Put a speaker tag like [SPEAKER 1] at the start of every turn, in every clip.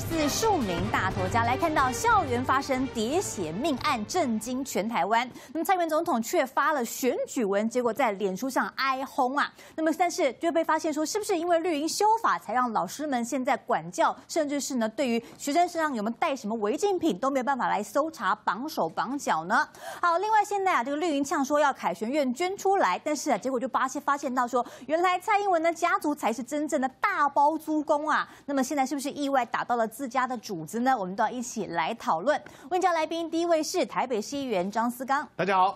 [SPEAKER 1] 四数名大头家来看到校园发生喋血命案，震惊全台湾。那么蔡英文总统却发了选举文，结果在脸书上哀轰啊。那么但是就被发现说，是不是因为绿营修法才让老师们现在管教，甚至是呢对于学生身上有没有带什么违禁品都没有办法来搜查绑手绑脚呢？好，另外现在啊这个绿营呛说要凯旋院捐出来，但是啊结果就发现发现到说，原来蔡英文的家族才是真正的大包租公啊。那么现在是不是意外打到了？自家的主子呢？我们都要一起来讨论。问政来宾第一位是台北市议员张思刚，大家好；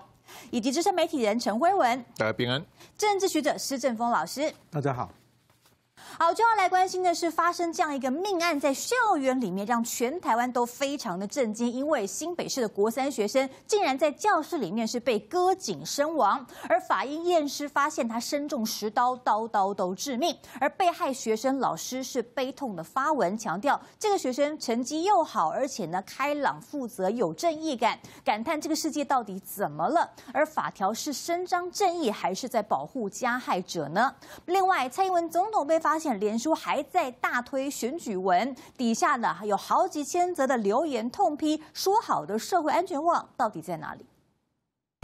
[SPEAKER 1] 以及资深媒体人陈辉文，大家平安；政治学者施正峰老师，大家好。好，就要来关心的是发生这样一个命案，在校园里面让全台湾都非常的震惊，因为新北市的国三学生竟然在教室里面是被割颈身亡，而法医验尸发现他身中十刀，刀刀都致命。而被害学生老师是悲痛的发文，强调这个学生成绩又好，而且呢开朗、负责、有正义感，感叹这个世界到底怎么了？而法条是伸张正义，还是在保护加害者呢？另外，蔡英文总统被发现。连书还在大推选举文，底下呢有好几千则的留言痛批，说好的社会安全网到底在哪里？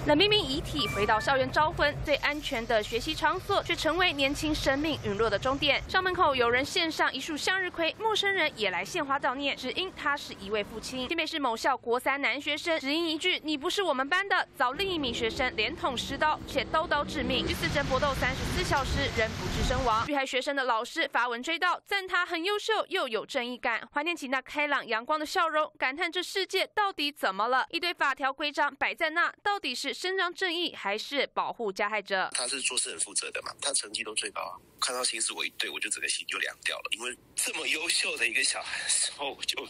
[SPEAKER 2] 那明明遗体回到校园招魂，最安全的学习场所，却成为年轻生命陨落的终点。校门口有人献上一束向日葵，陌生人也来献花悼念，只因他是一位父亲。下面是某校国三男学生，只因一句“你不是我们班的”，遭另一名学生连捅十刀，且刀刀致命。与死神搏斗三十四小时，仍不治身亡。遇害学生的老师发文追悼，赞他很优秀，又有正义感，怀念起那开朗阳光的笑容，感叹这世界到底怎么了？一堆法条规章摆在那，到底是？伸张正义还是保护加害者？
[SPEAKER 3] 他是做事很负责的嘛，他成绩都最高。看到心思我一对我就整个心就凉掉了，因为这么优秀的一个小孩，然后我就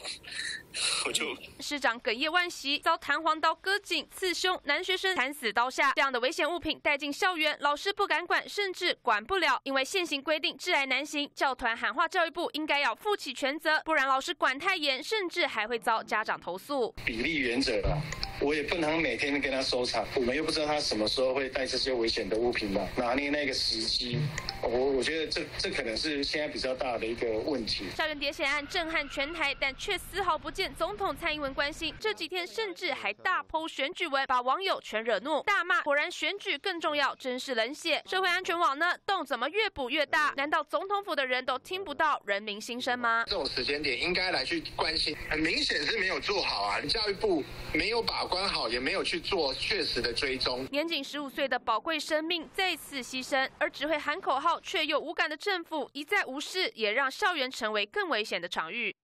[SPEAKER 3] 我就。
[SPEAKER 2] 师长哽咽万袭遭弹簧刀割颈刺胸男学生惨死刀下，这样的危险物品带进校园，老师不敢管，甚至管不了，因为现行规定致癌难行。教团喊话教育部，应该要负起全责，不然老师管太严，甚至还会遭家长投诉。
[SPEAKER 4] 比例原则了。我也不能每天跟他收藏，我们又不知道他什么时候会带这些危险的物
[SPEAKER 3] 品吧？拿捏那个时机，我我觉得这这可能是现在比较大的一个问题。
[SPEAKER 2] 校园谍险案震撼全台，但却丝毫不见总统蔡英文关心。这几天甚至还大剖选举文，把网友全惹怒，大骂果然选举更重要，真是冷血。社会安全网呢，洞怎么越补越大？难道总统府的人都听不到人民心声吗？这种时
[SPEAKER 4] 间点应该来去关心，很明显是没有做好啊！教育部没有把关好也没有去做确实的追踪，
[SPEAKER 2] 年仅十五岁的宝贵生命再次牺牲，而只会喊口号却又无感的政府一再无视，也让校园成为更危险的场域。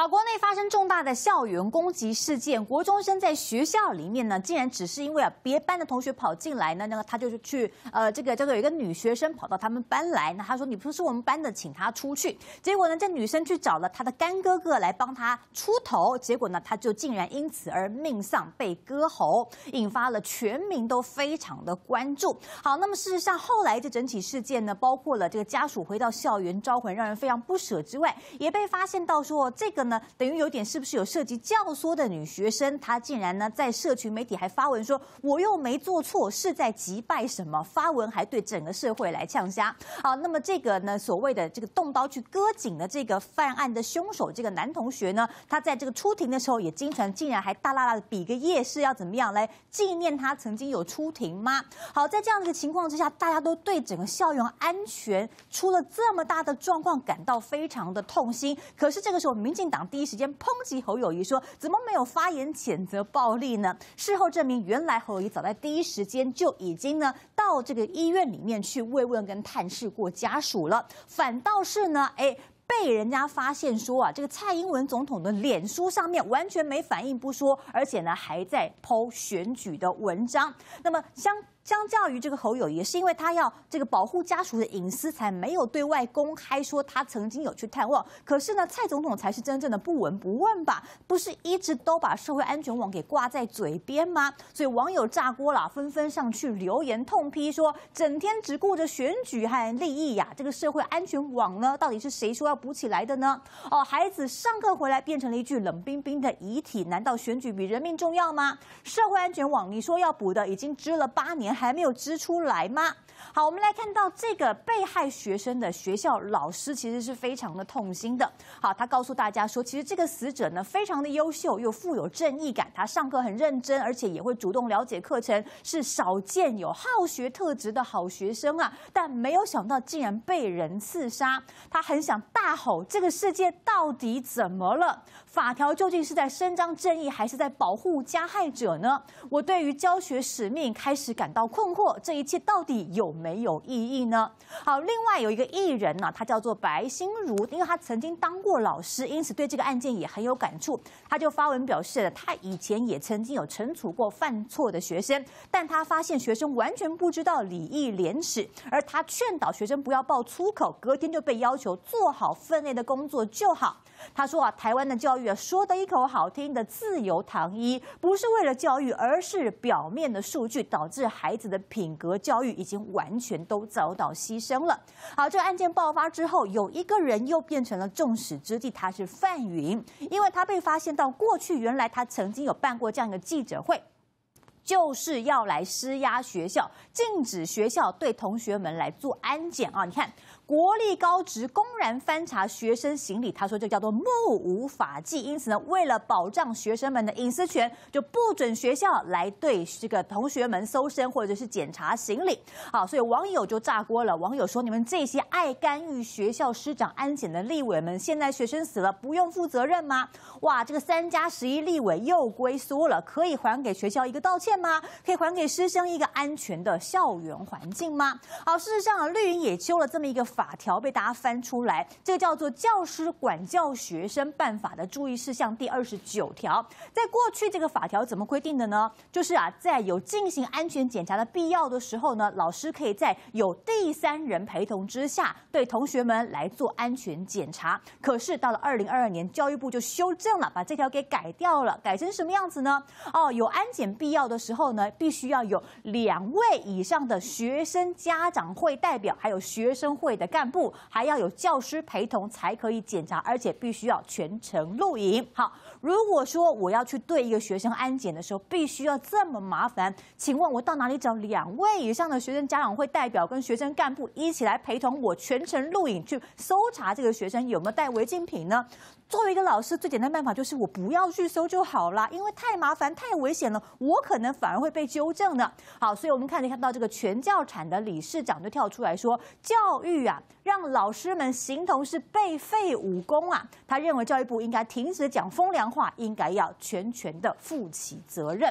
[SPEAKER 1] 啊，国内发生重大的校园攻击事件，国中生在学校里面呢，竟然只是因为啊，别班的同学跑进来呢，那个他就去呃，这个叫做有一个女学生跑到他们班来，那他说你不是我们班的，请他出去。结果呢，这女生去找了他的干哥哥来帮他出头，结果呢，他就竟然因此而命丧被割喉，引发了全民都非常的关注。好，那么事实上后来这整起事件呢，包括了这个家属回到校园招魂，让人非常不舍之外，也被发现到说这个。呢，等于有点是不是有涉及教唆的女学生？她竟然呢在社群媒体还发文说我又没做错，是在击败什么？发文还对整个社会来呛虾。好，那么这个呢所谓的这个动刀去割颈的这个犯案的凶手，这个男同学呢，他在这个出庭的时候也经常竟然还大啦啦的比个夜市要怎么样来纪念他曾经有出庭吗？好，在这样的一个情况之下，大家都对整个校园安全出了这么大的状况感到非常的痛心。可是这个时候，民进。党第一时间抨击侯友谊说：“怎么没有发言谴责暴力呢？”事后证明，原来侯友谊早在第一时间就已经呢到这个医院里面去慰问跟探视过家属了，反倒是呢，哎，被人家发现说啊，这个蔡英文总统的脸书上面完全没反应不说，而且呢还在抛选举的文章。那么相。相较于这个侯友也是因为他要这个保护家属的隐私，才没有对外公开说他曾经有去探望。可是呢，蔡总统才是真正的不闻不问吧？不是一直都把社会安全网给挂在嘴边吗？所以网友炸锅了，纷纷上去留言痛批说：整天只顾着选举和利益呀，这个社会安全网呢，到底是谁说要补起来的呢？哦，孩子上课回来变成了一具冷冰冰的遗体，难道选举比人命重要吗？社会安全网，你说要补的，已经支了八年。还没有支出来吗？好，我们来看到这个被害学生的学校老师其实是非常的痛心的。好，他告诉大家说，其实这个死者呢，非常的优秀又富有正义感，他上课很认真，而且也会主动了解课程，是少见有好学特质的好学生啊。但没有想到竟然被人刺杀，他很想大吼：这个世界到底怎么了？法条究竟是在伸张正义，还是在保护加害者呢？我对于教学使命开始感到困惑，这一切到底有没有意义呢？好，另外有一个艺人呢，他叫做白心如，因为他曾经当过老师，因此对这个案件也很有感触。他就发文表示，他以前也曾经有惩处过犯错的学生，但他发现学生完全不知道礼义廉耻，而他劝导学生不要爆粗口，隔天就被要求做好分内的工作就好。他说啊，台湾的教育啊，说的一口好听的自由堂一，不是为了教育，而是表面的数据，导致孩子的品格教育已经完全都遭到牺牲了。好，这个案件爆发之后，有一个人又变成了众矢之的，他是范云，因为他被发现到过去原来他曾经有办过这样一个记者会，就是要来施压学校，禁止学校对同学们来做安检啊！你看。国立高职公然翻查学生行李，他说这叫做目无法纪。因此呢，为了保障学生们的隐私权，就不准学校来对这个同学们搜身或者是检查行李。好，所以网友就炸锅了。网友说：“你们这些爱干预学校师长安检的立委们，现在学生死了不用负责任吗？”哇，这个三加十一立委又龟缩了，可以还给学校一个道歉吗？可以还给师生一个安全的校园环境吗？好，事实上啊，绿营也揪了这么一个。法条被大家翻出来，这个叫做《教师管教学生办法》的注意事项第二十九条，在过去这个法条怎么规定的呢？就是啊，在有进行安全检查的必要的时候呢，老师可以在有第三人陪同之下，对同学们来做安全检查。可是到了二零二二年，教育部就修正了，把这条给改掉了，改成什么样子呢？哦，有安检必要的时候呢，必须要有两位以上的学生家长会代表，还有学生会的。干部还要有教师陪同才可以检查，而且必须要全程录影。好，如果说我要去对一个学生安检的时候，必须要这么麻烦，请问我到哪里找两位以上的学生家长会代表跟学生干部一起来陪同我全程录影去搜查这个学生有没有带违禁品呢？作为一个老师，最简单办法就是我不要去搜就好啦，因为太麻烦、太危险了，我可能反而会被纠正呢。好，所以我们看你看到这个全教产的理事长就跳出来说，教育啊，让老师们形同是被废武功啊，他认为教育部应该停止讲风凉话，应该要全权的负起责任。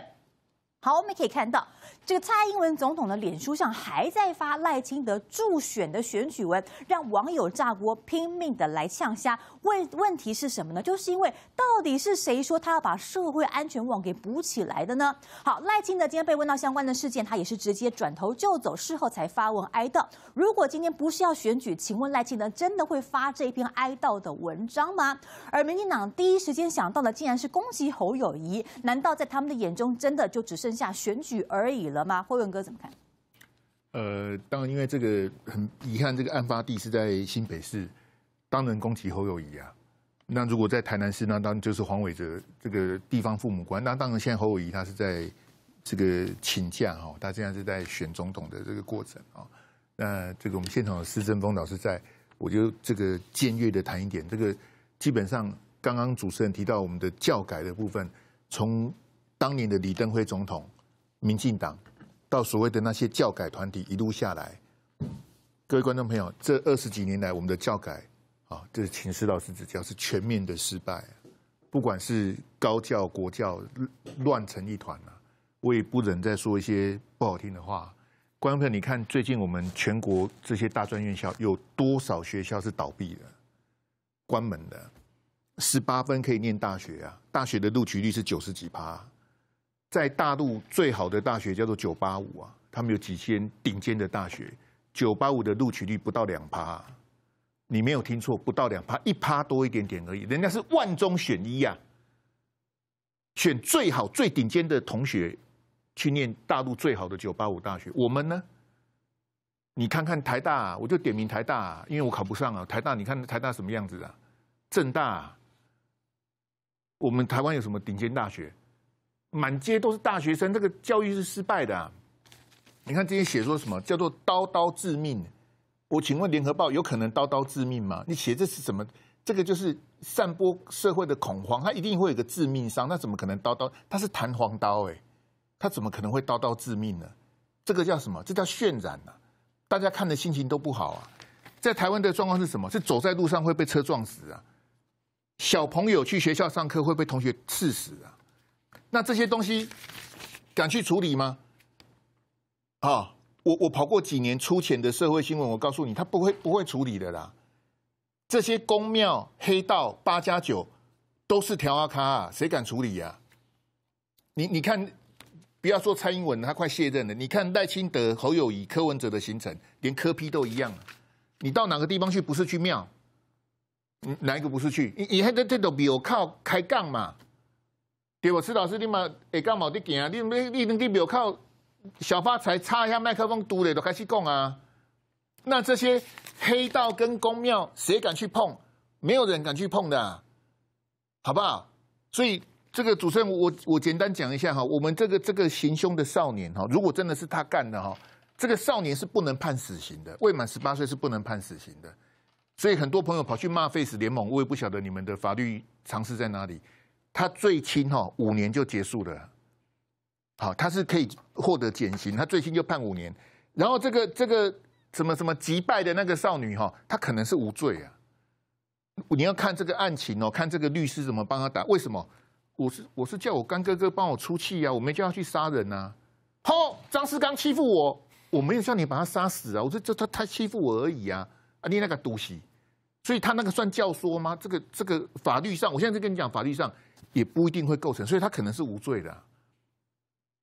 [SPEAKER 1] 好，我们可以看到，这个蔡英文总统的脸书上还在发赖清德助选的选举文，让网友炸锅拼命的来呛虾。问问题是什么呢？就是因为到底是谁说他要把社会安全网给补起来的呢？好，赖清德今天被问到相关的事件，他也是直接转头就走，事后才发文哀悼。如果今天不是要选举，请问赖清德真的会发这篇哀悼的文章吗？而民进党第一时间想到的，竟然是攻击侯友谊。难道在他们的眼中，真的就只是？下选举而已了吗？霍伦哥怎么看？
[SPEAKER 5] 呃，当然，因为这个很遗憾，这个案发地是在新北市，当然攻击侯友谊啊。那如果在台南市，那当然就是黄伟哲这个地方父母官。那当然，现在侯友谊他是在这个请假哈，他现在是在选总统的这个过程啊。那这个我们现场的施政峰老师在，我就这个僭越的谈一点。这个基本上刚刚主持人提到我们的教改的部分，从。当年的李登辉总统、民进党，到所谓的那些教改团体一路下来，各位观众朋友，这二十几年来我们的教改啊，这是秦时老师指教是全面的失败，不管是高教、国教乱成一团了。我也不忍再说一些不好听的话。观众朋友，你看最近我们全国这些大专院校有多少学校是倒闭的、关门的？十八分可以念大学啊，大学的录取率是九十几趴。在大陆最好的大学叫做九八五啊，他们有几间顶尖的大学，九八五的录取率不到两趴，你没有听错，不到两趴，一趴多一点点而已。人家是万中选一呀，选最好最顶尖的同学去念大陆最好的九八五大学。我们呢？你看看台大，我就点名台大，因为我考不上啊。台大，你看台大什么样子啊？正大，我们台湾有什么顶尖大学？满街都是大学生，这个教育是失败的。你看这些写说什么叫做刀刀致命？我请问联合报有可能刀刀致命吗？你写这是什么？这个就是散播社会的恐慌，他一定会有个致命伤。那怎么可能刀刀？他是弹簧刀哎，他怎么可能会刀刀致命呢？这个叫什么？这叫渲染了。大家看的心情都不好啊。在台湾的状况是什么？是走在路上会被车撞死啊？小朋友去学校上课会被同学刺死啊？那这些东西敢去处理吗？啊，我我跑过几年出钱的社会新闻，我告诉你，他不会不会处理的啦。这些公庙黑道八加九都是条阿啊，谁敢处理呀？你你看，不要说蔡英文，他快卸任了。你看赖清德、侯友谊、柯文哲的行程，连柯批都一样。你到哪个地方去，不是去庙？嗯，哪一个不是去？你你还这这都比我靠开杠嘛？对，我施老师，你嘛，也干毛的见啊！你你你能你没有靠小发财插一下麦克风嘟的都开始讲啊？那这些黑道跟公庙，谁敢去碰？没有人敢去碰的，好不好？所以这个主持人，我我简单讲一下哈。我们这个这个行凶的少年哈，如果真的是他干的哈，这个少年是不能判死刑的，未满十八岁是不能判死刑的。所以很多朋友跑去骂 Face 联盟，我也不晓得你们的法律常识在哪里。他最轻哈，五年就结束了，好，他是可以获得减刑，他最轻就判五年。然后这个这个什么什么击败的那个少女哈，她可能是无罪啊。你要看这个案情哦，看这个律师怎么帮他打。为什么？我是我是叫我干哥哥帮我出气啊，我没叫他去杀人呐。好，张世刚欺负我，我没有叫你把他杀死啊。我说这他他欺负我而已啊，啊你那个东西，所以他那个算教唆吗？这个这个法律上，我现在在跟你讲法律上。也不一定会构成，所以他可能是无罪的。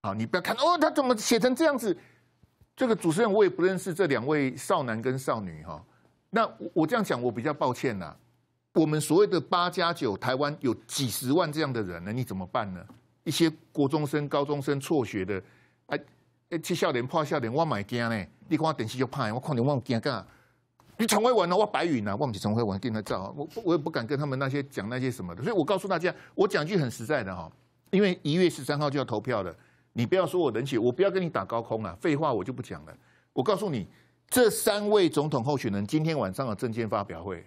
[SPEAKER 5] 好，你不要看哦，他怎么写成这样子？这个主持人我也不认识这两位少男跟少女哈。那我这样讲我比较抱歉呐。我们所谓的八加九，台湾有几十万这样的人呢，你怎么办呢？一些国中生、高中生辍学的，哎哎，欺笑年、怕笑年，我蛮惊呢。你看我电视就怕，我看到我惊噶。你陈慧文啊，我白云啊，忘记陈慧文订了照我我也不敢跟他们那些讲那些什么的，所以我告诉大家，我讲句很实在的哈，因为一月十三号就要投票了，你不要说我冷血，我不要跟你打高空啊，废话我就不讲了，我告诉你，这三位总统候选人今天晚上的证件发表会，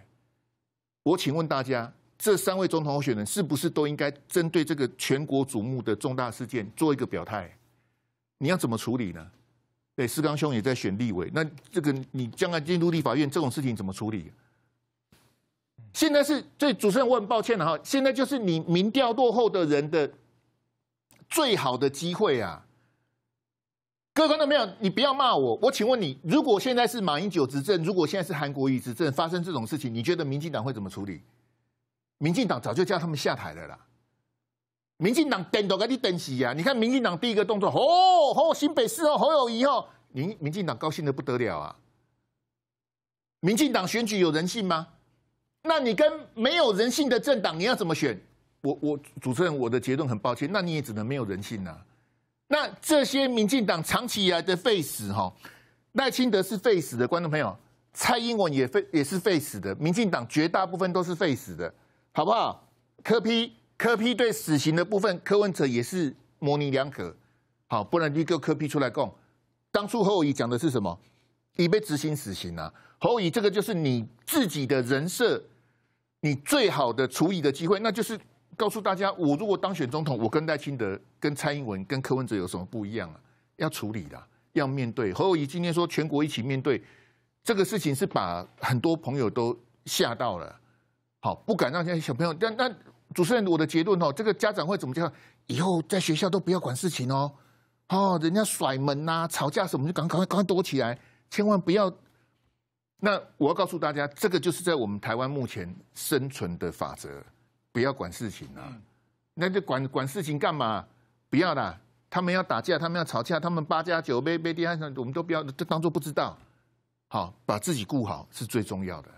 [SPEAKER 5] 我请问大家，这三位总统候选人是不是都应该针对这个全国瞩目的重大事件做一个表态？你要怎么处理呢？对，四纲兄也在选立委，那这个你将来进入立法院这种事情怎么处理？现在是对主持人，我很抱歉了哈，现在就是你民调落后的人的最好的机会啊！各位观众朋友，你不要骂我，我请问你，如果现在是马英九执政，如果现在是韩国瑜执政，发生这种事情，你觉得民进党会怎么处理？民进党早就叫他们下台了啦。民进党等都跟你等死呀！你看民进党第一个动作，哦哦，新北市哦，侯友谊哦，民民进党高兴的不得了啊！民进党选举有人性吗？那你跟没有人性的政党，你要怎么选？我我主持人，我的结论很抱歉，那你也只能没有人性呐。那这些民进党长期以来的废死哈，赖清德是废死的，观众朋友，蔡英文也废也是废死的，民进党绝大部分都是废死的，好不好？柯批。柯批对死刑的部分，柯文哲也是模棱两可，好，不然一叫柯批出来供。当初侯乙讲的是什么？已被执行死刑啊！侯乙这个就是你自己的人设，你最好的处理的机会，那就是告诉大家：我如果当选总统，我跟赖清德、跟蔡英文、跟柯文哲有什么不一样啊？要处理的，要面对。侯乙今天说全国一起面对这个事情，是把很多朋友都吓到了，好，不敢让这些小朋友，但那。主持人，我的结论哦，这个家长会怎么叫？以后在学校都不要管事情哦，哦，人家甩门呐，吵架什么就赶快赶快躲起来，千万不要。那我要告诉大家，这个就是在我们台湾目前生存的法则，不要管事情啊，那就管管事情干嘛？不要啦，他们要打架，他们要吵架，他们八加九被被地上，我们都不要，就当做不知道。好，把自己顾好是最重要的。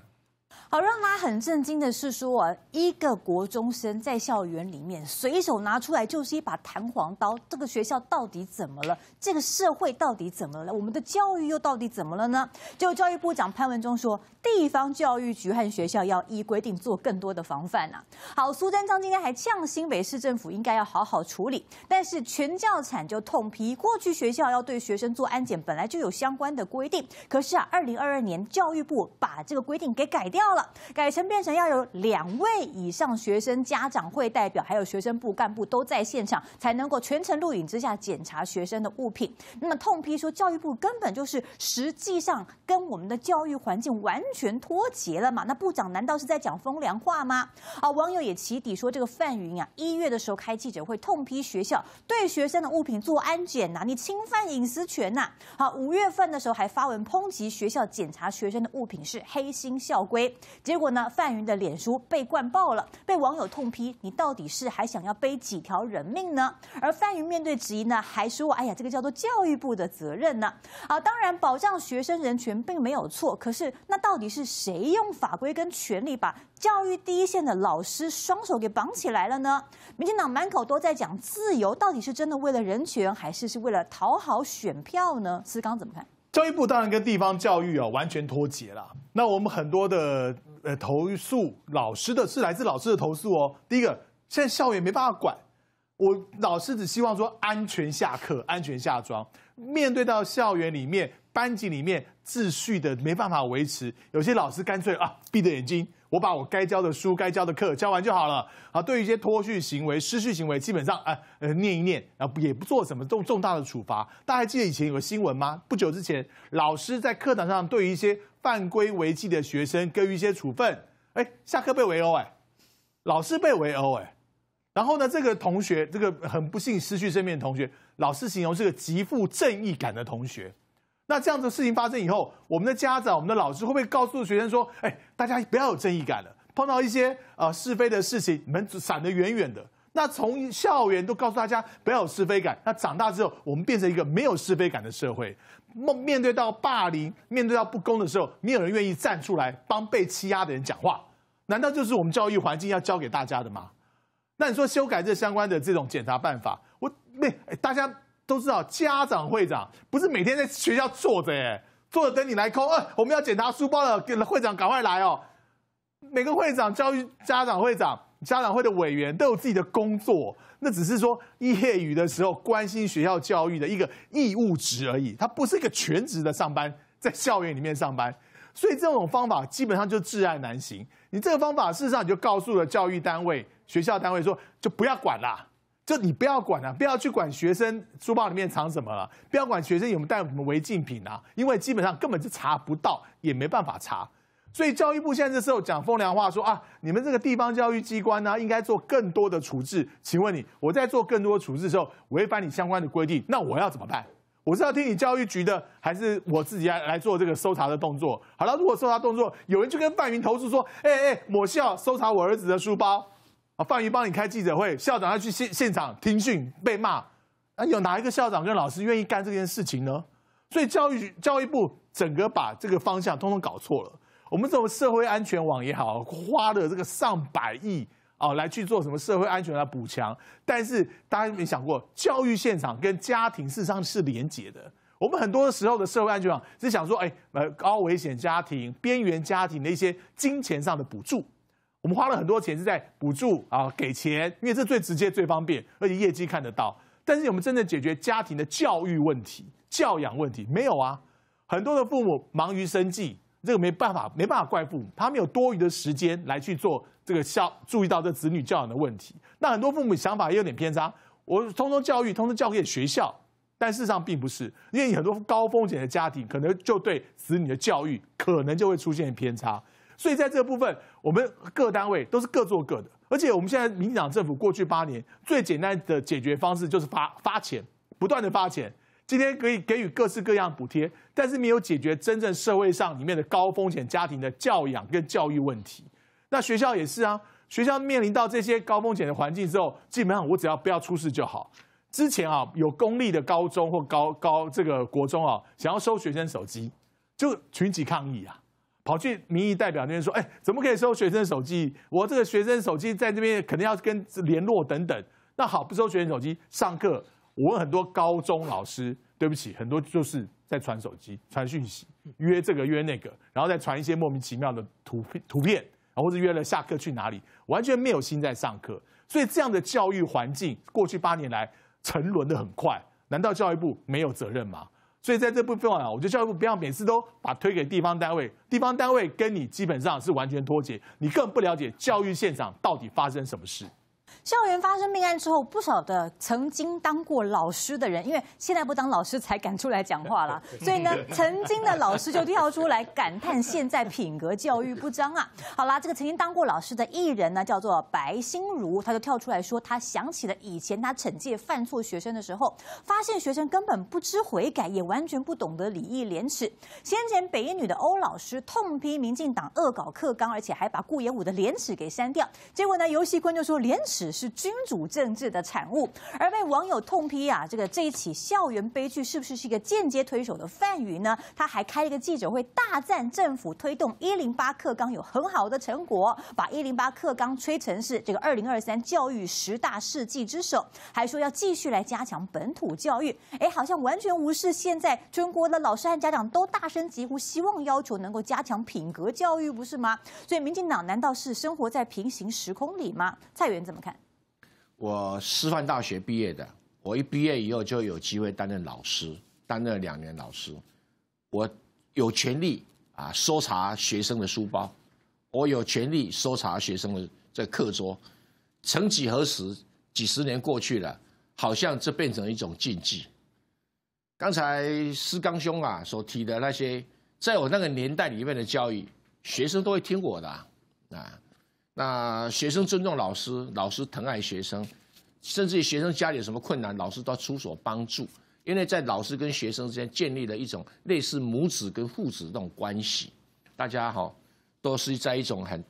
[SPEAKER 1] 好，让他很震惊的是，说一个国中生在校园里面随手拿出来就是一把弹簧刀，这个学校到底怎么了？这个社会到底怎么了？我们的教育又到底怎么了呢？就教育部长潘文忠说，地方教育局和学校要依规定做更多的防范啊。好，苏贞昌今天还呛新北市政府应该要好好处理，但是全教产就痛批，过去学校要对学生做安检本来就有相关的规定，可是啊，二零二二年教育部把这个规定给改掉了。改成变成要有两位以上学生家长会代表，还有学生部干部都在现场，才能够全程录影之下检查学生的物品。那么痛批说教育部根本就是实际上跟我们的教育环境完全脱节了嘛？那部长难道是在讲风凉话吗？啊，网友也起底说这个范云啊，一月的时候开记者会痛批学校对学生的物品做安检呐，你侵犯隐私权呐。好，五月份的时候还发文抨击学校检查学生的物品是黑心校规。结果呢？范云的脸书被灌爆了，被网友痛批，你到底是还想要背几条人命呢？而范云面对质疑呢，还说：“哎呀，这个叫做教育部的责任呢。”啊，当然保障学生人权并没有错，可是那到底是谁用法规跟权力把教育第一线的老师双手给绑起来了呢？民进党满口都在讲自由，到底是真的为了人权，还是是为了讨好选票呢？思刚怎么看？
[SPEAKER 4] 教育部当然跟地方教育啊完全脱节了。那我们很多的呃投诉，老师的是来自老师的投诉哦。第一个，现在校园没办法管，我老师只希望说安全下课、安全下装。面对到校园里面、班级里面秩序的没办法维持，有些老师干脆啊闭着眼睛。我把我该教的书、该教的课教完就好了。好，对于一些脱序行为、失序行为，基本上，哎，呃，念一念，然后也不做什么重重大的处罚。大家还记得以前有个新闻吗？不久之前，老师在课堂上对于一些犯规违纪的学生给予一些处分，哎，下课被围殴，哎，老师被围殴，哎，然后呢，这个同学，这个很不幸失去生命的同学，老师形容是个极富正义感的同学。那这样的事情发生以后，我们的家长、我们的老师会不会告诉学生说：“哎，大家不要有正义感了，碰到一些呃是非的事情，你们闪得远远的。”那从校园都告诉大家不要有是非感，那长大之后我们变成一个没有是非感的社会。面面对到霸凌、面对到不公的时候，没有人愿意站出来帮被欺压的人讲话，难道就是我们教育环境要教给大家的吗？那你说修改这相关的这种检查办法，我那大家。都知道家长会长不是每天在学校坐着，哎，坐着等你来扣。呃，我们要检查书包了，给会长赶快来哦。每个会长、教育家长会长、家长会的委员都有自己的工作，那只是说业余的时候关心学校教育的一个义务职而已。他不是一个全职的上班，在校园里面上班。所以这种方法基本上就挚爱难行。你这个方法事实上你就告诉了教育单位、学校单位说，就不要管啦。就你不要管了，不要去管学生书包里面藏什么了，不要管学生有没有带什么违禁品啊，因为基本上根本就查不到，也没办法查。所以教育部现在这时候讲风凉话，说啊，你们这个地方教育机关呢，应该做更多的处置。请问你，我在做更多处置时候违反你相关的规定，那我要怎么办？我是要听你教育局的，还是我自己来来做这个搜查的动作？好了，如果搜查动作有人就跟范云投诉说，哎哎，某校搜查我儿子的书包。范宇帮你开记者会，校长要去现现场听讯被骂，那有哪一个校长跟老师愿意干这件事情呢？所以教育教育部整个把这个方向通通搞错了。我们这种社会安全网也好，花的这个上百亿啊，来去做什么社会安全来补强，但是大家有没有想过，教育现场跟家庭事实上是连结的。我们很多时候的社会安全网是想说，哎，高危险家庭、边缘家庭的一些金钱上的补助。我们花了很多钱是在补助啊，给钱，因为这最直接、最方便，而且业绩看得到。但是我们真的解决家庭的教育问题、教养问题没有啊？很多的父母忙于生计，这个没办法，没办法怪父母，他们有多余的时间来去做这个孝，注意到这子女教养的问题。那很多父母想法也有点偏差，我通通教育，通通教给学校，但事实上并不是，因为很多高风险的家庭，可能就对子女的教育，可能就会出现偏差。所以在这个部分，我们各单位都是各做各的。而且我们现在民进党政府过去八年最简单的解决方式就是发发钱，不断的发钱。今天可以给予各式各样补贴，但是没有解决真正社会上里面的高风险家庭的教养跟教育问题。那学校也是啊，学校面临到这些高风险的环境之后，基本上我只要不要出事就好。之前啊，有公立的高中或高高这个国中啊，想要收学生手机，就群起抗议啊。跑去民意代表那边说：“哎，怎么可以收学生手机？我这个学生手机在那边，肯定要跟联络等等。那好，不收学生手机上课。我问很多高中老师，对不起，很多就是在传手机、传讯息、约这个约那个，然后再传一些莫名其妙的图片、图片，然后是约了下课去哪里，完全没有心在上课。所以这样的教育环境，过去八年来沉沦的很快。难道教育部没有责任吗？”所以在这部分啊，我觉得教育部不要每次都把推给地方单位，地方单位跟你基本上是完全脱节，你更不了解教育现场到底发生什么事。
[SPEAKER 1] 校园发生命案之后，不少的曾经当过老师的人，因为现在不当老师才敢出来讲话了。所以呢，曾经的老师就跳出来感叹现在品格教育不彰啊。好啦，这个曾经当过老师的艺人呢，叫做白心如，他就跳出来说，他想起了以前他惩戒犯错学生的时候，发现学生根本不知悔改，也完全不懂得礼义廉耻。先前北一女的欧老师痛批民进党恶搞课纲，而且还把顾炎武的廉耻给删掉，结果呢，游戏坤就说廉耻。是君主政治的产物，而被网友痛批啊！这个这一起校园悲剧是不是是一个间接推手的范云呢？他还开了个记者会，大赞政府推动一零八课纲有很好的成果，把一零八课纲吹成是这个二零二三教育十大事迹之首，还说要继续来加强本土教育。哎，好像完全无视现在中国的老师和家长都大声疾呼，希望要求能够加强品格教育，不是吗？所以，民进党难道是生活在平行时空里吗？蔡元怎么看？
[SPEAKER 3] 我师范大学毕业的，我一毕业以后就有机会担任老师，担任两年老师，我有权利啊搜查学生的书包，我有权利搜查学生的这课桌。曾几何时，几十年过去了，好像这变成一种禁忌。刚才施刚兄啊所提的那些，在我那个年代里面的教育，学生都会听我的啊。那学生尊重老师，老师疼爱学生，甚至于学生家里有什么困难，老师都出手帮助。因为在老师跟学生之间建立了一种类似母子跟父子这种关系，大家哈都是在一种很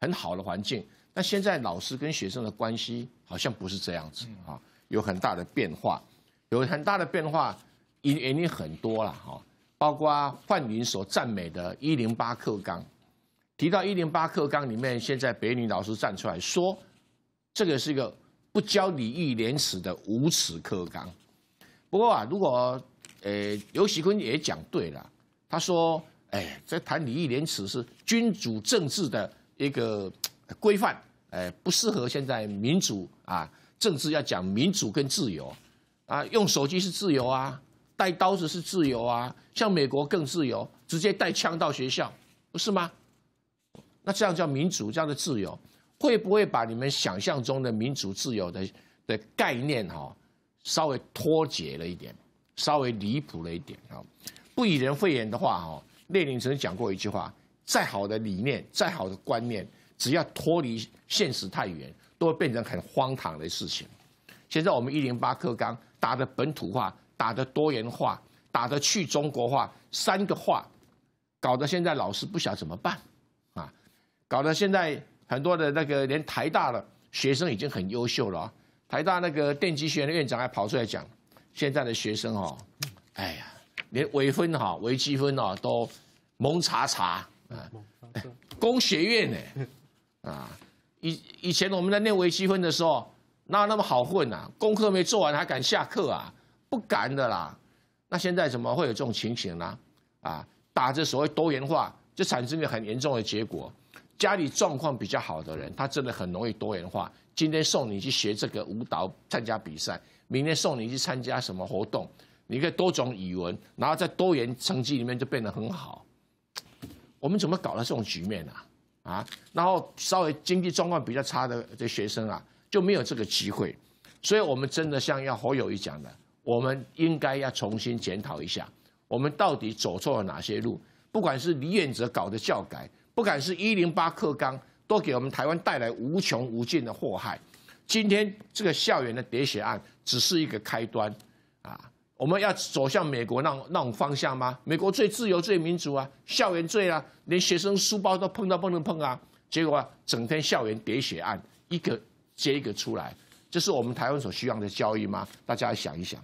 [SPEAKER 3] 很好的环境。那现在老师跟学生的关系好像不是这样子啊，有很大的变化，有很大的变化原因很多了哈，包括范云所赞美的一零八课纲。提到一零八课纲里面，现在北女老师站出来说，这个是一个不教礼义廉耻的无耻课纲。不过啊，如果呃刘喜坤也讲对了，他说，哎，在谈礼义廉耻是君主政治的一个规范，哎，不适合现在民主啊政治要讲民主跟自由啊，用手机是自由啊，带刀子是自由啊，像美国更自由，直接带枪到学校，不是吗？那这样叫民主，这样的自由，会不会把你们想象中的民主自由的的概念哈，稍微脱节了一点，稍微离谱了一点啊？不以人废言的话哈，列宁曾经讲过一句话：再好的理念，再好的观念，只要脱离现实太远，都会变成很荒唐的事情。现在我们一零八课纲打的本土化，打的多元化，打的去中国化，三个化，搞得现在老师不晓怎么办。搞得现在很多的那个连台大的学生已经很优秀了啊！台大那个电机学院的院长还跑出来讲，现在的学生哦，哎呀，连微分哈、微积分哦都蒙查查啊！工学院呢，啊，以以前我们在念微积分的时候，哪有那么好混啊？功课没做完还敢下课啊？不敢的啦！那现在怎么会有这种情形呢？啊，打着所谓多元化，就产生一个很严重的结果。家里状况比较好的人，他真的很容易多元化。今天送你去学这个舞蹈参加比赛，明天送你去参加什么活动，你可以多种语文，然后在多元成绩里面就变得很好。我们怎么搞到这种局面呢？啊，然后稍微经济状况比较差的的学生啊，就没有这个机会。所以，我们真的像要侯友谊讲的，我们应该要重新检讨一下，我们到底走错了哪些路？不管是李远哲搞的教改。不管是一零八克钢，都给我们台湾带来无穷无尽的祸害。今天这个校园的喋血案只是一个开端啊！我们要走向美国那那种方向吗？美国最自由最民主啊，校园罪啊，连学生书包都碰到不能碰啊。结果啊，整天校园喋血案一个接一个出来，这是我们台湾所需要的教育吗？大家想一想。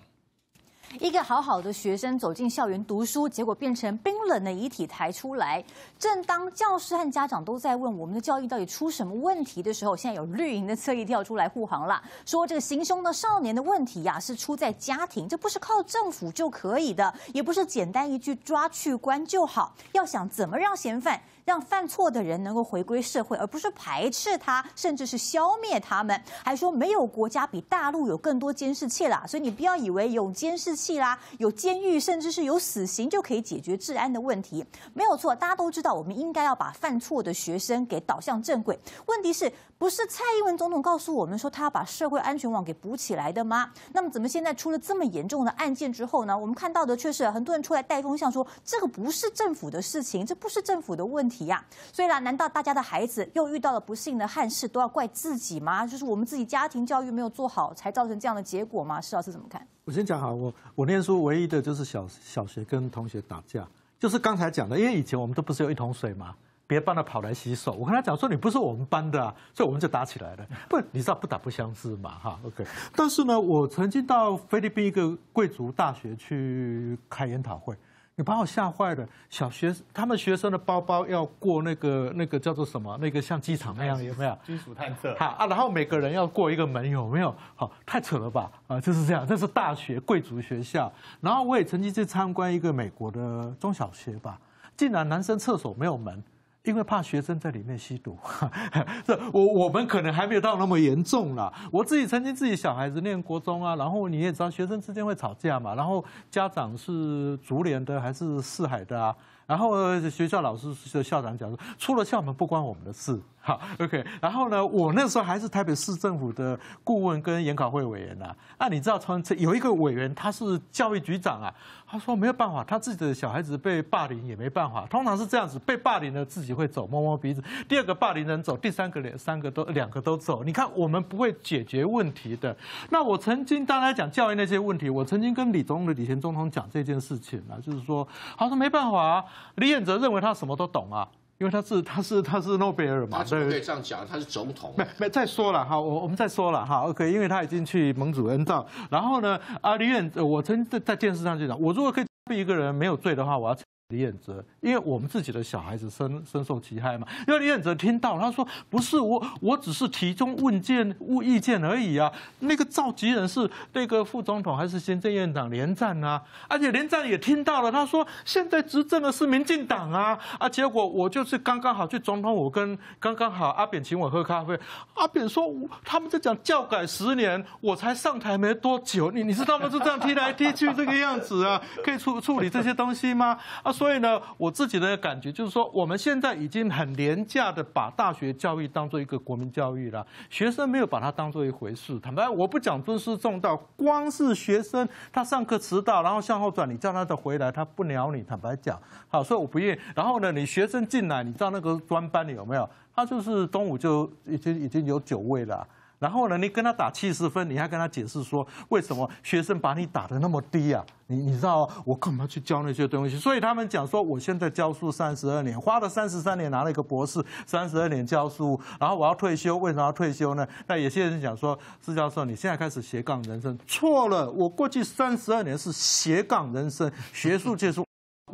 [SPEAKER 1] 一个好好的学生走进校园读书，结果变成冰冷的遗体抬出来。正当教师和家长都在问我们的教育到底出什么问题的时候，现在有绿营的侧翼跳出来护航了，说这个行凶的少年的问题呀是出在家庭，这不是靠政府就可以的，也不是简单一句抓去关就好。要想怎么让嫌犯、让犯错的人能够回归社会，而不是排斥他，甚至是消灭他们，还说没有国家比大陆有更多监视器啦，所以你不要以为有监视器。啦，有监狱甚至是有死刑就可以解决治安的问题，没有错。大家都知道，我们应该要把犯错的学生给导向正轨。问题是不是蔡英文总统告诉我们说他要把社会安全网给补起来的吗？那么怎么现在出了这么严重的案件之后呢？我们看到的却是很多人出来带风向，说这个不是政府的事情，这不是政府的问题呀。所以啦，难道大家的孩子又遇到了不幸的憾事，都要怪自己吗？就是我们自己家庭教育没有做好，才造成这样的结果吗？施老师怎么
[SPEAKER 6] 看？我先讲哈，我我念书唯一的就是小小学跟同学打架，就是刚才讲的，因为以前我们都不是有一桶水嘛，别班的跑来洗手，我跟他讲说你不是我们班的，所以我们就打起来了。不，你知道不打不相识嘛哈，OK。但是呢，我曾经到菲律宾一个贵族大学去开研讨会。你把我吓坏了！小学他们学生的包包要过那个那个叫做什么？那个像机场那样有没有？金属探测。好啊，然后每个人要过一个门有没有？好，太扯了吧！啊，就是这样，这是大学贵族学校。然后我也曾经去参观一个美国的中小学吧，竟然男生厕所没有门。因为怕学生在里面吸毒，这我我们可能还没有到那么严重了。我自己曾经自己小孩子念国中啊，然后你也知道学生之间会吵架嘛，然后家长是竹联的还是四海的啊，然后学校老师校长讲说，出了校门不关我们的事。好，OK。然后呢，我那时候还是台北市政府的顾问跟研考会委员呐。那你知道，从有一个委员他是教育局长啊，他说没有办法，他自己的小孩子被霸凌也没办法。通常是这样子，被霸凌的自己会走，摸摸鼻子；第二个霸凌人走，第三个、两个都两个都走。你看，我们不会解决问题的。那我曾经当然讲教育那些问题，我曾经跟李总统、李前总统讲这件事情啊，就是说，他说没办法啊。李远泽认为他什么都懂啊。因为他是他是他是诺贝尔嘛，所以可以
[SPEAKER 3] 这样讲，他是总
[SPEAKER 6] 统。没没再说了哈，我我们再说了哈，OK，因为他已经去盟主恩道。然后呢，阿里院，我曾经在电视上就讲，我如果可以被一个人没有罪的话，我要。李远哲，因为我们自己的小孩子深深受其害嘛。因为李远哲听到他说：“不是我，我只是提中问见问意见而已啊。”那个召集人是那个副总统还是行政院长连战啊？而且连战也听到了，他说：“现在执政的是民进党啊！”啊，结果我就是刚刚好去总统，我跟刚刚好阿扁请我喝咖啡，阿扁说：“他们在讲教改十年，我才上台没多久，你你知道吗？就这样踢来踢去这个样子啊，可以处处理这些东西吗？”啊。所以呢，我自己的感觉就是说，我们现在已经很廉价的把大学教育当做一个国民教育了，学生没有把它当做一回事。坦白，我不讲尊师重道，光是学生他上课迟到，然后向后转，你叫他再回来，他不鸟你。坦白讲，好，所以我不愿意。然后呢，你学生进来，你知道那个专班里有没有？他就是中午就已经已经有酒味了。然后呢，你跟他打七十分，你还跟他解释说为什么学生把你打得那么低呀？你你知道我干嘛去教那些东西？所以他们讲说，我现在教书三十二年，花了三十三年拿了一个博士，三十二年教书，然后我要退休，为什么要退休呢？那有些人讲说，施教授你现在开始斜杠人生，错了，我过去三十二年是斜杠人生，学术界是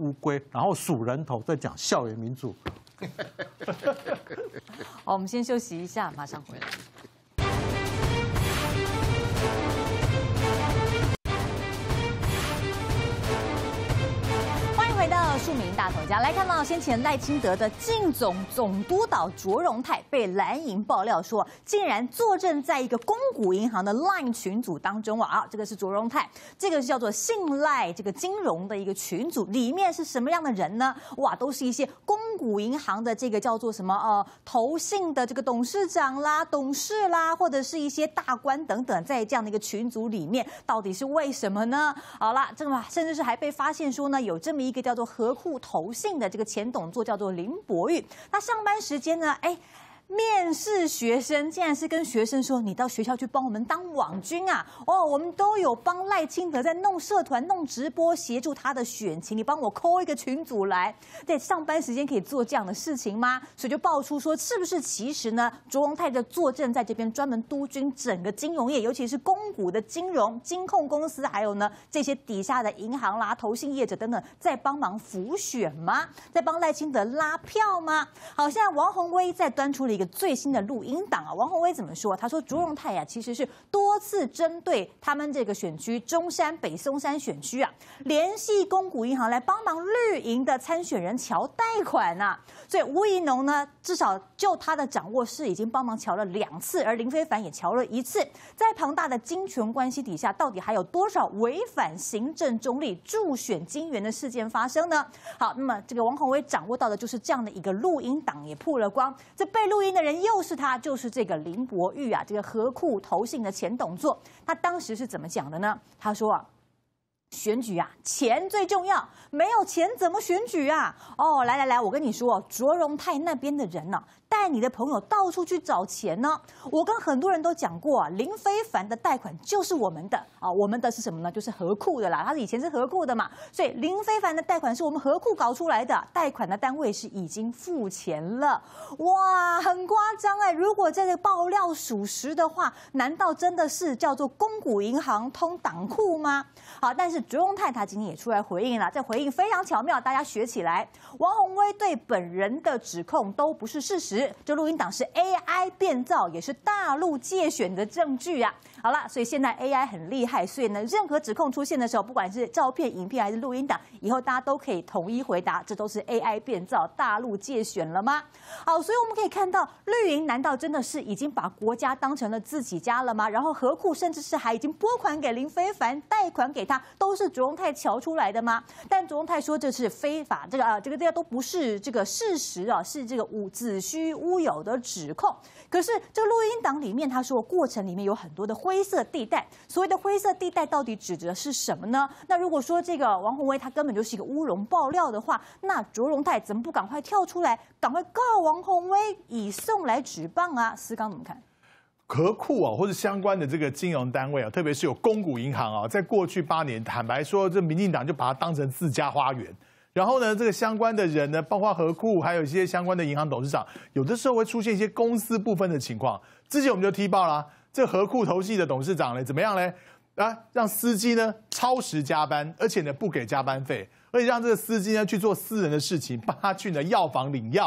[SPEAKER 6] 乌龟，然后数人头，再讲校园民主。
[SPEAKER 1] 好，我们先休息一下，马上回来。著名大头家来看到，先前赖清德的近总总督导卓荣泰被蓝营爆料说，竟然坐镇在一个公股银行的 LINE 群组当中啊！这个是卓荣泰，这个是叫做信赖这个金融的一个群组，里面是什么样的人呢？哇，都是一些公股银行的这个叫做什么呃投信的这个董事长啦、董事啦，或者是一些大官等等，在这样的一个群组里面，到底是为什么呢？好了，这个甚至是还被发现说呢，有这么一个叫做和户头姓的这个前董座叫做林博玉。他上班时间呢，哎。面试学生竟然是跟学生说：“你到学校去帮我们当网军啊！”哦，我们都有帮赖清德在弄社团、弄直播，协助他的选情。你帮我抠一个群组来，在上班时间可以做这样的事情吗？所以就爆出说，是不是其实呢？卓荣泰在坐镇在这边，专门督军整个金融业，尤其是公股的金融金控公司，还有呢这些底下的银行啦、投信业者等等，在帮忙浮选吗？在帮赖清德拉票吗？好，现在王宏威在端出了一个。最新的录音档啊，王宏威怎么说？他说：“卓荣泰呀，其实是多次针对他们这个选区中山北松山选区啊，联系工股银行来帮忙绿营的参选人桥贷款呢。”所以吴怡农呢，至少就他的掌握是已经帮忙瞧了两次，而林非凡也瞧了一次。在庞大的金权关系底下，到底还有多少违反行政中立助选金援的事件发生呢？好，那么这个王宏威掌握到的就是这样的一个录音档也曝了光，这被录音的人又是他，就是这个林博玉啊，这个何库投信的前董座，他当时是怎么讲的呢？他说啊。选举啊，钱最重要，没有钱怎么选举啊？哦，来来来，我跟你说，卓荣泰那边的人呢？带你的朋友到处去找钱呢？我跟很多人都讲过啊，林非凡的贷款就是我们的啊，我们的是什么呢？就是合库的啦，他是以前是合库的嘛，所以林非凡的贷款是我们合库搞出来的，贷款的单位是已经付钱了，哇，很夸张哎！如果这个爆料属实的话，难道真的是叫做公股银行通党库吗？好，但是卓永泰他今天也出来回应了，这回应非常巧妙，大家学起来。王宏威对本人的指控都不是事实。这录音档是 AI 变造，也是大陆借选的证据啊。好了，所以现在 AI 很厉害，所以呢，任何指控出现的时候，不管是照片、影片还是录音档，以后大家都可以统一回答，这都是 AI 变造、大陆借选了吗？好，所以我们可以看到，绿营难道真的是已经把国家当成了自己家了吗？然后何库甚至是还已经拨款给林非凡、贷款给他，都是卓荣泰瞧出来的吗？但卓荣泰说这是非法，这个啊，这个这家都不是这个事实啊，是这个无子虚乌有的指控。可是这个录音档里面他说过程里面有很多的混。灰色地带，所谓的灰色地带到底指的是什么呢？那如果说这个王宏威他根本就是一个乌龙爆料的话，那卓荣泰怎么不赶快跳出来，赶快告王宏威以送来举棒啊？思刚
[SPEAKER 4] 怎么看？合库啊，或者相关的这个金融单位啊，特别是有公股银行啊，在过去八年，坦白说，这民进党就把它当成自家花园。然后呢，这个相关的人呢，包括和库，还有一些相关的银行董事长，有的时候会出现一些公私不分的情况，之前我们就踢爆了。这合库投系的董事长呢，怎么样呢？啊，让司机呢超时加班，而且呢不给加班费，而且让这个司机呢去做私人的事情，帮他去呢药房领药